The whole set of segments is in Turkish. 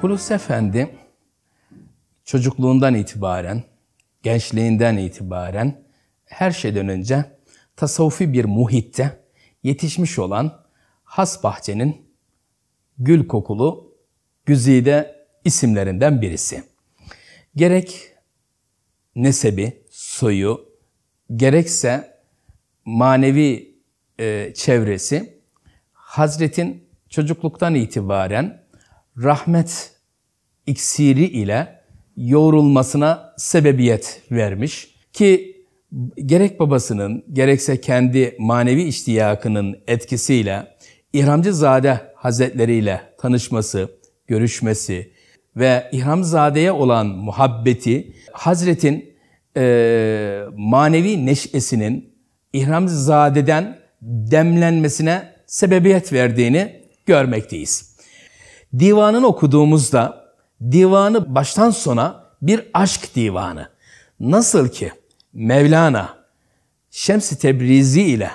Hulusi Efendi çocukluğundan itibaren, gençliğinden itibaren her şeyden önce tasavvufi bir muhitte yetişmiş olan Has Bahçe'nin gül kokulu güzide isimlerinden birisi. Gerek nesebi, soyu, gerekse manevi e, çevresi Hazret'in çocukluktan itibaren rahmet iksiri ile yoğrulmasına sebebiyet vermiş ki gerek babasının gerekse kendi manevi iştiyakının etkisiyle İhramcızade Hazretleri ile tanışması, görüşmesi ve İhramzade'ye olan muhabbeti Hazret'in e, manevi neşesinin İhramzade'den demlenmesine sebebiyet verdiğini görmekteyiz. Divanını okuduğumuzda divanı baştan sona bir aşk divanı. Nasıl ki Mevlana Şems-i Tebrizi ile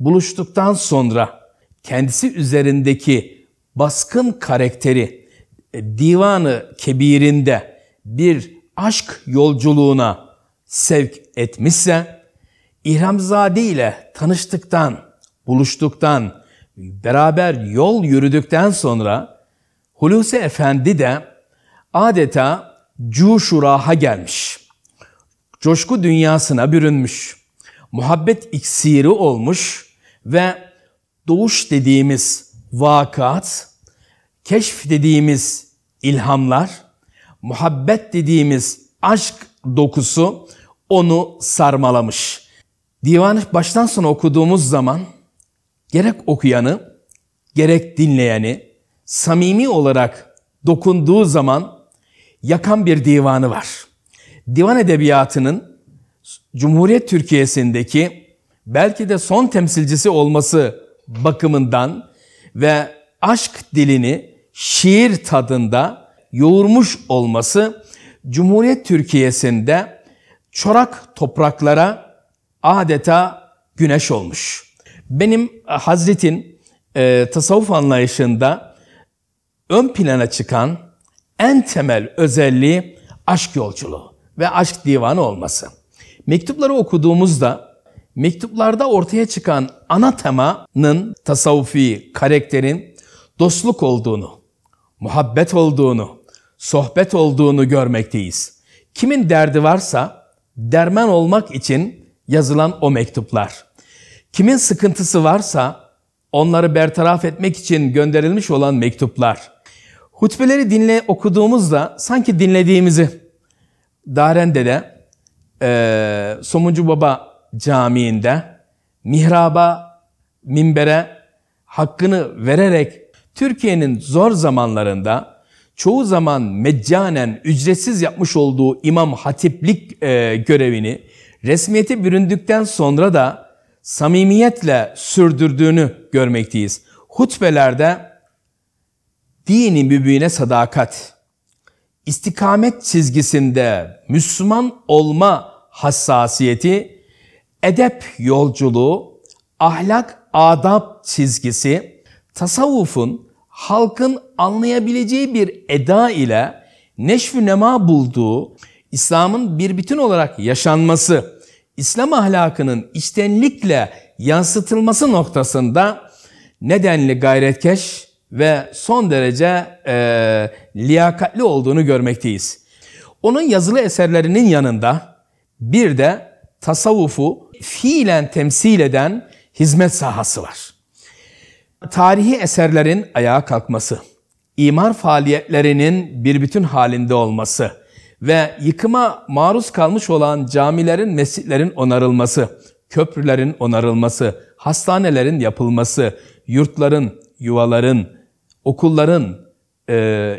buluştuktan sonra kendisi üzerindeki baskın karakteri e, divanı kebirinde bir aşk yolculuğuna sevk etmişse, İhramzade ile tanıştıktan, buluştuktan, beraber yol yürüdükten sonra Hulusi Efendi de adeta cuşuraha gelmiş. Coşku dünyasına bürünmüş. Muhabbet iksiri olmuş ve doğuş dediğimiz vakat, keşf dediğimiz ilhamlar, muhabbet dediğimiz aşk dokusu onu sarmalamış. Divanı baştan sona okuduğumuz zaman gerek okuyanı, gerek dinleyeni, samimi olarak dokunduğu zaman yakan bir divanı var. Divan edebiyatının Cumhuriyet Türkiye'sindeki belki de son temsilcisi olması bakımından ve aşk dilini şiir tadında yoğurmuş olması Cumhuriyet Türkiye'sinde çorak topraklara adeta güneş olmuş. Benim e, Hazret'in e, tasavvuf anlayışında ön plana çıkan en temel özelliği aşk yolculuğu ve aşk divanı olması. Mektupları okuduğumuzda mektuplarda ortaya çıkan ana temanın tasavvufi karakterin dostluk olduğunu, muhabbet olduğunu, sohbet olduğunu görmekteyiz. Kimin derdi varsa derman olmak için yazılan o mektuplar. Kimin sıkıntısı varsa onları bertaraf etmek için gönderilmiş olan mektuplar. Hutbeleri dinle okuduğumuzda sanki dinlediğimizi Darende'de e, Somuncu Baba Camii'nde mihraba, minbere hakkını vererek Türkiye'nin zor zamanlarında çoğu zaman meccanen ücretsiz yapmış olduğu imam hatiplik e, görevini resmiyete büründükten sonra da samimiyetle sürdürdüğünü görmekteyiz. Hutbelerde dini mübine sadakat, istikamet çizgisinde Müslüman olma hassasiyeti, edep yolculuğu, ahlak adab çizgisi, tasavvufun halkın anlayabileceği bir eda ile neşv nema bulduğu, İslam'ın bir bütün olarak yaşanması, İslam ahlakının içtenlikle yansıtılması noktasında nedenli gayretkeş, ve son derece e, liyakatli olduğunu görmekteyiz. Onun yazılı eserlerinin yanında bir de tasavvufu fiilen temsil eden hizmet sahası var. Tarihi eserlerin ayağa kalkması, imar faaliyetlerinin bir bütün halinde olması ve yıkıma maruz kalmış olan camilerin, mescitlerin onarılması, köprülerin onarılması, hastanelerin yapılması, yurtların, yuvaların, okulların, e,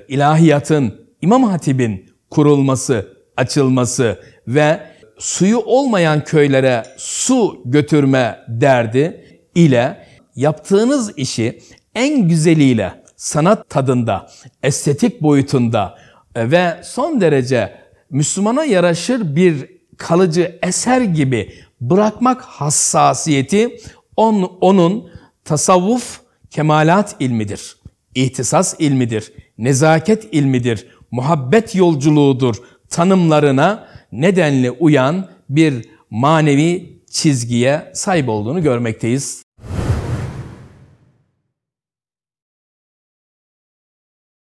ilahiyatın, İmam Hatip'in kurulması, açılması ve suyu olmayan köylere su götürme derdi ile yaptığınız işi en güzeliyle sanat tadında, estetik boyutunda e, ve son derece Müslümana yaraşır bir kalıcı eser gibi bırakmak hassasiyeti on, onun tasavvuf kemalat ilmidir. İhtisas ilmidir, nezaket ilmidir, muhabbet yolculuğudur tanımlarına nedenli uyan bir manevi çizgiye sahip olduğunu görmekteyiz